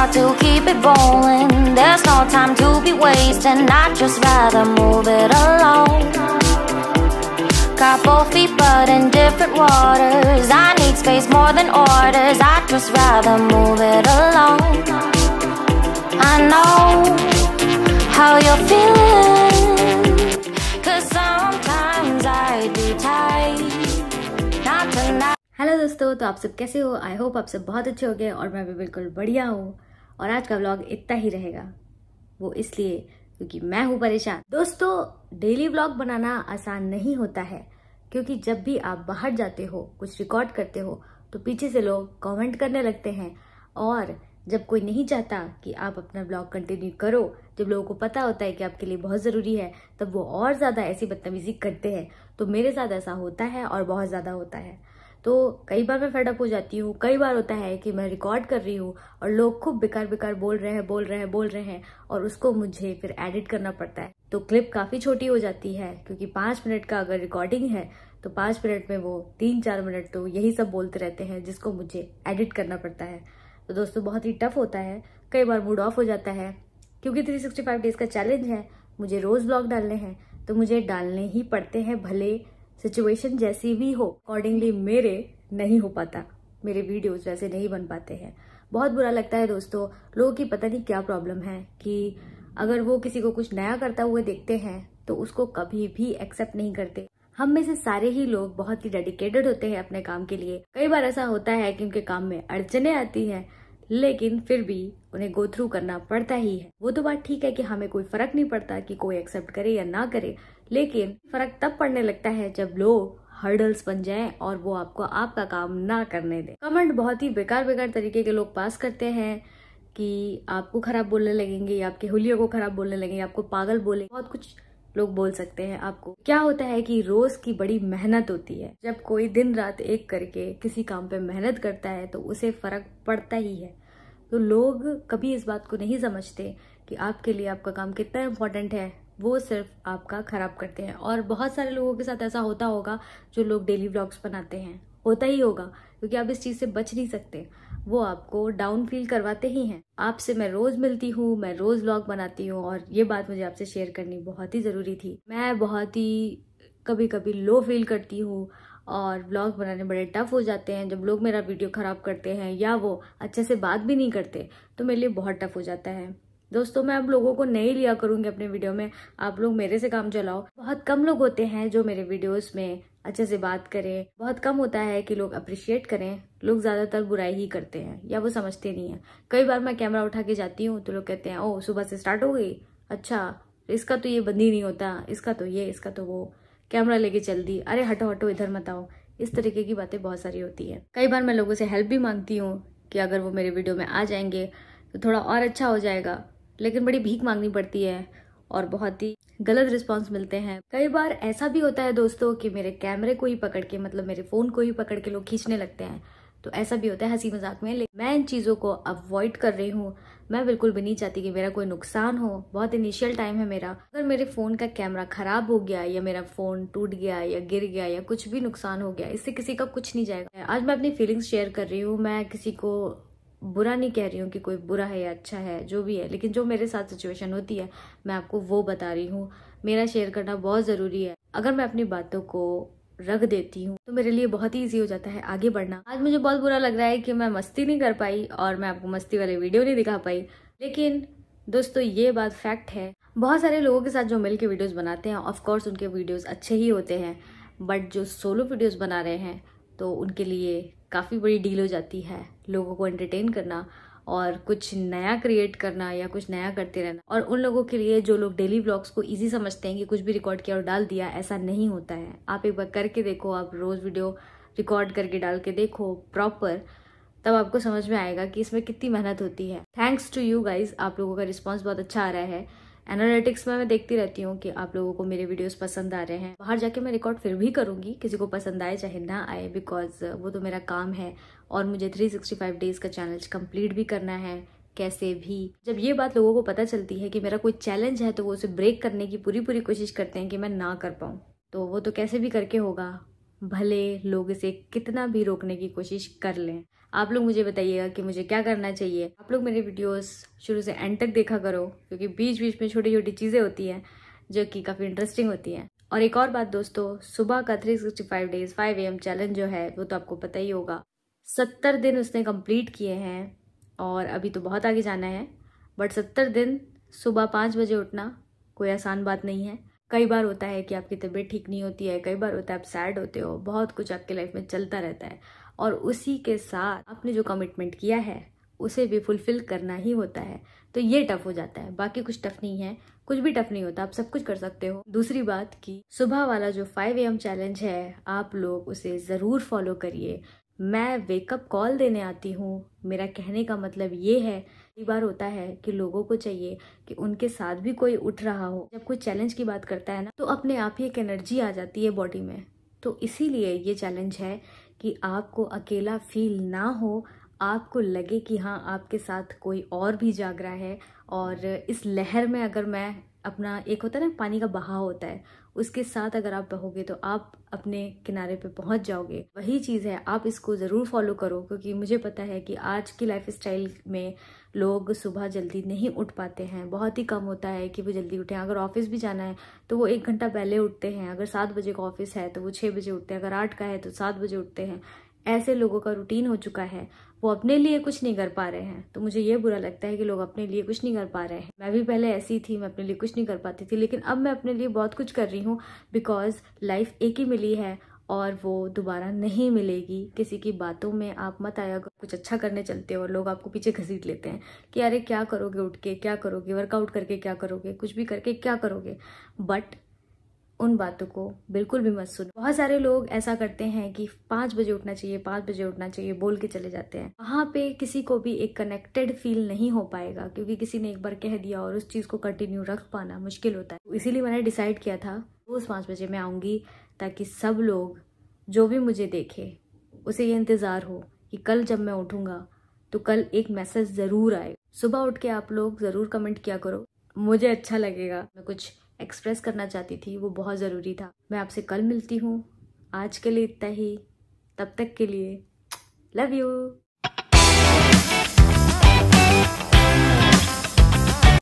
hard to keep it rolling There's no time to be wasting I'd just rather move it along Couple feet but in different waters I need space more than orders I'd just rather move it along I know how you're feeling i hello दोस्तों तो आप सब कैसे हो I hope आप सब बहुत अच्छे हो गए और मैं भी बिल्कुल बढ़िया हूँ और आज का ब्लॉग इतना ही रहेगा वो इसलिए क्योंकि मैं हूँ परेशान दोस्तों डेली ब्लॉग बनाना आसान नहीं होता है क्योंकि जब भी आप बाहर जाते हो कुछ रिकॉर्ड करते हो तो पीछे से लोग कमेंट करने लगते हैं और जब कोई नहीं चाहता कि आप अपना ब्लॉग कंटिन्यू करो जब लोगों को पता होता है कि आपके लिए बहुत ज़रूरी है तब वो और ज़्यादा ऐसी बदतमीज़ी करते हैं तो मेरे साथ ऐसा होता है और बहुत ज़्यादा होता है तो कई बार मैं फेडअप हो जाती हूँ कई बार होता है कि मैं रिकॉर्ड कर रही हूँ और लोग खूब बेकार बेकार बोल रहे हैं बोल रहे हैं बोल रहे हैं और उसको मुझे फिर एडिट करना पड़ता है तो क्लिप काफ़ी छोटी हो जाती है क्योंकि पांच मिनट का अगर रिकॉर्डिंग है तो पांच मिनट में वो तीन चार मिनट तो यही सब बोलते रहते हैं जिसको मुझे एडिट करना पड़ता है तो दोस्तों बहुत ही टफ होता है कई बार मूड ऑफ हो जाता है क्योंकि 365 डेज का चैलेंज है मुझे रोज़ ब्लॉग डालने हैं तो मुझे डालने ही पड़ते हैं भले सिचुएशन जैसी भी हो अकॉर्डिंगली मेरे नहीं हो पाता मेरे वीडियोज वैसे नहीं बन पाते हैं बहुत बुरा लगता है दोस्तों लोगों की पता नहीं क्या प्रॉब्लम है कि अगर वो किसी को कुछ नया करता हुए देखते हैं तो उसको कभी भी एक्सेप्ट नहीं करते हम में से सारे ही लोग बहुत ही डेडिकेटेड होते हैं अपने काम के लिए कई बार ऐसा होता है कि उनके काम में अड़चने आती हैं लेकिन फिर भी उन्हें गो थ्रू करना पड़ता ही है वो तो बात ठीक है कि हमें कोई फर्क नहीं पड़ता कि कोई एक्सेप्ट करे या ना करे लेकिन फर्क तब पड़ने लगता है जब लोग हर्डल्स बन जाएं और वो आपको आपका काम ना करने दें कमेंट बहुत ही बेकार बेकार तरीके के लोग पास करते हैं कि आपको खराब बोलने लगेंगे या आपके हुलियों को खराब बोलने लगेंगे आपको पागल बोले बहुत कुछ लोग बोल सकते हैं आपको क्या होता है कि रोज की बड़ी मेहनत होती है जब कोई दिन रात एक करके किसी काम पे मेहनत करता है तो उसे फर्क पड़ता ही है तो लोग कभी इस बात को नहीं समझते कि आपके लिए आपका काम कितना इम्पोर्टेंट है वो सिर्फ आपका ख़राब करते हैं और बहुत सारे लोगों के साथ ऐसा होता होगा जो लोग डेली ब्लॉग्स बनाते हैं होता ही होगा क्योंकि आप इस चीज़ से बच नहीं सकते वो आपको डाउन फील करवाते ही हैं आपसे मैं रोज़ मिलती हूँ मैं रोज़ ब्लॉग बनाती हूँ और ये बात मुझे आपसे शेयर करनी बहुत ही ज़रूरी थी मैं बहुत ही कभी कभी लो फील करती हूँ और ब्लॉग बनाने बड़े टफ हो जाते हैं जब लोग मेरा वीडियो ख़राब करते हैं या वो अच्छे से बात भी नहीं करते तो मेरे लिए बहुत टफ हो जाता है दोस्तों मैं आप लोगों को नहीं लिया करूँगी अपने वीडियो में आप लोग मेरे से काम चलाओ बहुत कम लोग होते हैं जो मेरे वीडियोस में अच्छे से बात करें बहुत कम होता है कि लोग अप्रिशिएट करें लोग ज़्यादातर बुराई ही करते हैं या वो समझते नहीं हैं कई बार मैं कैमरा उठा के जाती हूँ तो लोग कहते हैं ओ सुबह से स्टार्ट हो गई अच्छा इसका तो ये बंदी नहीं होता इसका तो ये इसका तो वो कैमरा लेके चल दी अरे हटो हटो इधर मत आओ इस तरीके की बातें बहुत सारी होती है कई बार मैं लोगों से हेल्प भी मांगती हूँ कि अगर वो मेरे वीडियो में आ जाएंगे तो थोड़ा और अच्छा हो जाएगा लेकिन बड़ी भीख मांगनी पड़ती है और बहुत ही गलत रिस्पॉन्स मिलते हैं कई बार ऐसा भी होता है दोस्तों कि मेरे कैमरे को ही पकड़ के मतलब मेरे फ़ोन को ही पकड़ के लोग खींचने लगते हैं तो ऐसा भी होता है हंसी मजाक में लेकिन मैं इन चीज़ों को अवॉइड कर रही हूँ मैं बिल्कुल भी नहीं चाहती कि मेरा कोई नुकसान हो बहुत इनिशियल टाइम है मेरा अगर मेरे फ़ोन का कैमरा ख़राब हो गया या मेरा फ़ोन टूट गया या गिर गया या कुछ भी नुकसान हो गया इससे किसी का कुछ नहीं जाएगा आज मैं अपनी फीलिंग्स शेयर कर रही हूँ मैं किसी को बुरा नहीं कह रही हूँ कि कोई बुरा है या अच्छा है जो भी है लेकिन जो मेरे साथ सिचुएशन होती है मैं आपको वो बता रही हूँ मेरा शेयर करना बहुत ज़रूरी है अगर मैं अपनी बातों को रख देती हूँ तो मेरे लिए बहुत ही ईजी हो जाता है आगे बढ़ना आज मुझे बहुत बुरा लग रहा है कि मैं मस्ती नहीं कर पाई और मैं आपको मस्ती वाले वीडियो नहीं दिखा पाई लेकिन दोस्तों ये बात फैक्ट है बहुत सारे लोगों के साथ जो मिल के वीडियोज़ बनाते हैं ऑफकोर्स उनके वीडियोज़ अच्छे ही होते हैं बट जो सोलो वीडियोज़ बना रहे हैं तो उनके लिए काफ़ी बड़ी डील हो जाती है लोगों को एंटरटेन करना और कुछ नया क्रिएट करना या कुछ नया करते रहना और उन लोगों के लिए जो लोग डेली ब्लॉग्स को ईजी समझते हैं कि कुछ भी रिकॉर्ड किया और डाल दिया ऐसा नहीं होता है आप एक बार करके देखो आप रोज़ वीडियो रिकॉर्ड करके डाल के देखो प्रॉपर तब आपको समझ में आएगा कि इसमें कितनी मेहनत होती है थैंक्स टू यू गाइज आप लोगों का रिस्पॉन्स बहुत अच्छा आ रहा है एनालिटिक्स में मैं देखती रहती हूँ कि आप लोगों को मेरे वीडियोस पसंद आ रहे हैं बाहर जाके मैं रिकॉर्ड फिर भी करूँगी किसी को पसंद आए चाहे ना आए बिकॉज uh, वो तो मेरा काम है और मुझे 365 डेज का चैलेंज कंप्लीट भी करना है कैसे भी जब ये बात लोगों को पता चलती है कि मेरा कोई चैलेंज है तो वो उसे ब्रेक करने की पूरी पूरी कोशिश करते हैं कि मैं ना कर पाऊँ तो वो तो कैसे भी करके होगा भले लोग इसे कितना भी रोकने की कोशिश कर लें आप लोग मुझे बताइएगा कि मुझे क्या करना चाहिए आप लोग मेरे वीडियोस शुरू से एंड तक देखा करो क्योंकि बीच बीच में छोटी छोटी चीज़ें होती हैं जो कि काफ़ी इंटरेस्टिंग होती हैं और एक और बात दोस्तों सुबह का 365 डेज फाइव एम चैलेंज जो है वो तो आपको पता ही होगा सत्तर दिन उसने कंप्लीट किए हैं और अभी तो बहुत आगे जाना है बट सत्तर दिन सुबह पाँच बजे उठना कोई आसान बात नहीं है कई बार होता है कि आपकी तबीयत ठीक नहीं होती है कई बार होता है आप सैड होते हो बहुत कुछ आपके लाइफ में चलता रहता है और उसी के साथ आपने जो कमिटमेंट किया है उसे भी फुलफिल करना ही होता है तो ये टफ हो जाता है बाकी कुछ टफ नहीं है कुछ भी टफ नहीं होता आप सब कुछ कर सकते हो दूसरी बात कि सुबह वाला जो फाइव एम चैलेंज है आप लोग उसे ज़रूर फॉलो करिए मैं वेकअप कॉल देने आती हूँ मेरा कहने का मतलब ये है कई बार होता है कि लोगों को चाहिए कि उनके साथ भी कोई उठ रहा हो जब कोई चैलेंज की बात करता है ना तो अपने आप ही एक एनर्जी आ जाती है बॉडी में तो इसीलिए ये चैलेंज है कि आपको अकेला फील ना हो आपको लगे कि हाँ आपके साथ कोई और भी जाग रहा है और इस लहर में अगर मैं अपना एक होता है ना पानी का बहाव होता है उसके साथ अगर आप बहोगे तो आप अपने किनारे पे पहुंच जाओगे वही चीज़ है आप इसको ज़रूर फॉलो करो क्योंकि मुझे पता है कि आज की लाइफ स्टाइल में लोग सुबह जल्दी नहीं उठ पाते हैं बहुत ही कम होता है कि वो जल्दी उठें अगर ऑफिस भी जाना है तो वो एक घंटा पहले उठते हैं अगर सात बजे का ऑफिस है तो वो छः बजे उठते हैं अगर आठ का है तो सात बजे उठते हैं ऐसे लोगों का रूटीन हो चुका है वो अपने लिए कुछ नहीं कर पा रहे हैं तो मुझे ये बुरा लगता है कि लोग अपने लिए कुछ नहीं कर पा रहे हैं मैं भी पहले ऐसी थी मैं अपने लिए कुछ नहीं कर पाती थी लेकिन अब मैं अपने लिए बहुत कुछ कर रही हूँ बिकॉज लाइफ एक ही मिली है और वो दोबारा नहीं मिलेगी किसी की बातों में आप मत आया कुछ अच्छा करने चलते हो और लोग आपको पीछे घसीट लेते हैं कि अरे क्या करोगे उठ के क्या करोगे वर्कआउट करके क्या करोगे कुछ भी करके क्या करोगे बट उन बातों को बिल्कुल भी मत सुनो बहुत सारे लोग ऐसा करते हैं कि पांच बजे उठना चाहिए पांच बजे उठना चाहिए बोल के चले जाते हैं वहां पे किसी को भी एक कनेक्टेड फील नहीं हो पाएगा क्योंकि किसी ने एक बार कह दिया और उस चीज़ को कंटिन्यू रख पाना मुश्किल होता है इसीलिए मैंने डिसाइड किया था रोज़ पांच बजे मैं आऊंगी ताकि सब लोग जो भी मुझे देखे उसे ये इंतज़ार हो कि कल जब मैं उठूंगा तो कल एक मैसेज ज़रूर आएगा सुबह उठ के आप लोग ज़रूर कमेंट किया करो मुझे अच्छा लगेगा मैं कुछ एक्सप्रेस करना चाहती थी वो बहुत ज़रूरी था मैं आपसे कल मिलती हूँ आज के लिए इतना ही तब तक के लिए लव यू